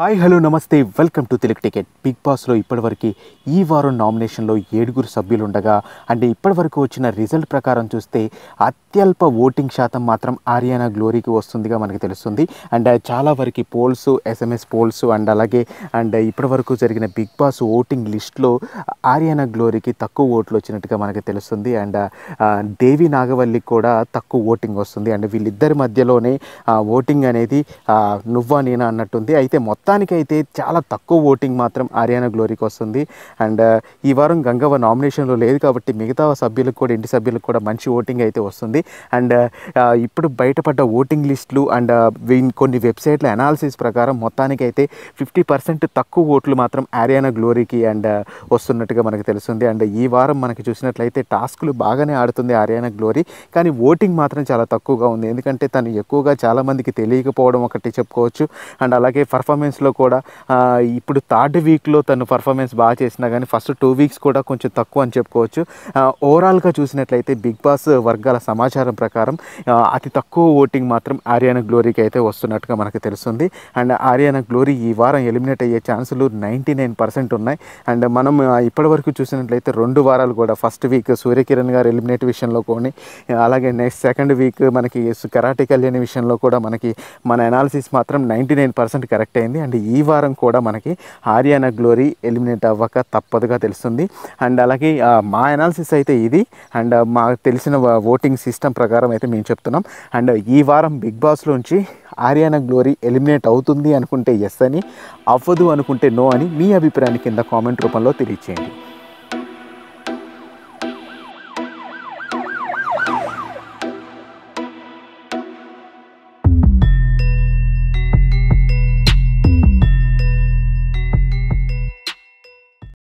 hi hello నమస్తే welcome to Telugu ticket big బాస్లో ఇప్పటివరకు ఈ వారం నామినేషన్లో ఏడుగురు సభ్యులు ఉండగా అంటే ఇప్పటివరకు వచ్చిన రిజల్ట్ ప్రకారం చూస్తే అత్యల్ప ఓటింగ్ శాతం మాత్రం ఆర్యానా గ్లోరీకి వస్తుందిగా మనకు తెలుస్తుంది అండ్ చాలా వరకు పోల్స్ ఎస్ఎంఎస్ పోల్స్ అండ్ అలాగే అండ్ ఇప్పటివరకు జరిగిన బిగ్ బాస్ ఓటింగ్ లిస్ట్లో ఆర్యానా గ్లోరీకి తక్కువ ఓట్లు వచ్చినట్టుగా మనకు తెలుస్తుంది అండ్ దేవి నాగవల్లికి కూడా తక్కువ ఓటింగ్ వస్తుంది అండ్ వీళ్ళిద్దరి మధ్యలోనే ఓటింగ్ అనేది నువ్వా నేనా అన్నట్టుంది అయితే మొత్తం మొత్తానికైతే చాలా తక్కువ ఓటింగ్ మాత్రం ఆర్యానా గ్లోరీకి వస్తుంది అండ్ ఈ వారం గంగవ్వ నామినేషన్లో లేదు కాబట్టి మిగతా సభ్యులకు కూడా ఇంటి సభ్యులకు కూడా మంచి ఓటింగ్ అయితే వస్తుంది అండ్ ఇప్పుడు బయటపడ్డ ఓటింగ్ లిస్టులు అండ్ కొన్ని వెబ్సైట్ల అనాలిసిస్ ప్రకారం మొత్తానికైతే ఫిఫ్టీ పర్సెంట్ తక్కువ ఓట్లు మాత్రం ఆర్యానా గ్లోరీకి అండ్ వస్తున్నట్టుగా మనకు తెలుస్తుంది అండ్ ఈ వారం మనకి చూసినట్లయితే టాస్క్లు బాగానే ఆడుతుంది ఆర్యానా గ్లోరీ కానీ ఓటింగ్ మాత్రం చాలా తక్కువగా ఉంది ఎందుకంటే తను ఎక్కువగా చాలామందికి తెలియకపోవడం ఒకటి చెప్పుకోవచ్చు అండ్ అలాగే పర్ఫార్మెన్స్ పర్ఫార్మెన్స్లో కూడా ఇప్పుడు థర్డ్ వీక్లో తను పర్ఫార్మెన్స్ బాగా చేసినా కానీ ఫస్ట్ టూ వీక్స్ కూడా కొంచెం తక్కువ అని చెప్పుకోవచ్చు ఓవరాల్గా చూసినట్లయితే బిగ్ బాస్ వర్గాల సమాచారం ప్రకారం అతి తక్కువ ఓటింగ్ మాత్రం ఆర్యానా గ్లోరీకి అయితే వస్తున్నట్టుగా మనకు తెలుస్తుంది అండ్ ఆర్యానా గ్లోరీ ఈ వారం ఎలిమినేట్ అయ్యే ఛాన్సులు నైంటీ నైన్ పర్సెంట్ ఉన్నాయి అండ్ మనం ఇప్పటివరకు చూసినట్లయితే రెండు వారాలు కూడా ఫస్ట్ వీక్ సూర్యకిరణ్ గారు ఎలిమినేట్ విషయంలో కొని అలాగే నెక్స్ట్ సెకండ్ వీక్ మనకి కరాటే కళ్యాణి విషయంలో కూడా మనకి మన అనాలిసిస్ మాత్రం నైంటీ నైన్ పర్సెంట్ కరెక్ట్ అయింది అండ్ ఈ వారం కూడా మనకి ఆర్యానా గ్లోరీ ఎలిమినేట్ అవ్వక తప్పదుగా తెలుస్తుంది అండ్ అలాగే మా అనాలిసిస్ అయితే ఇది అండ్ మాకు తెలిసిన ఓటింగ్ సిస్టమ్ ప్రకారం అయితే మేము చెప్తున్నాం అండ్ ఈ వారం బిగ్ బాస్లోంచి ఆర్యానా గ్లోరీ ఎలిమినేట్ అవుతుంది అనుకుంటే ఎస్ అని అవ్వదు అనుకుంటే నో అని మీ అభిప్రాయాన్ని కింద కామెంట్ రూపంలో తెలియచేయండి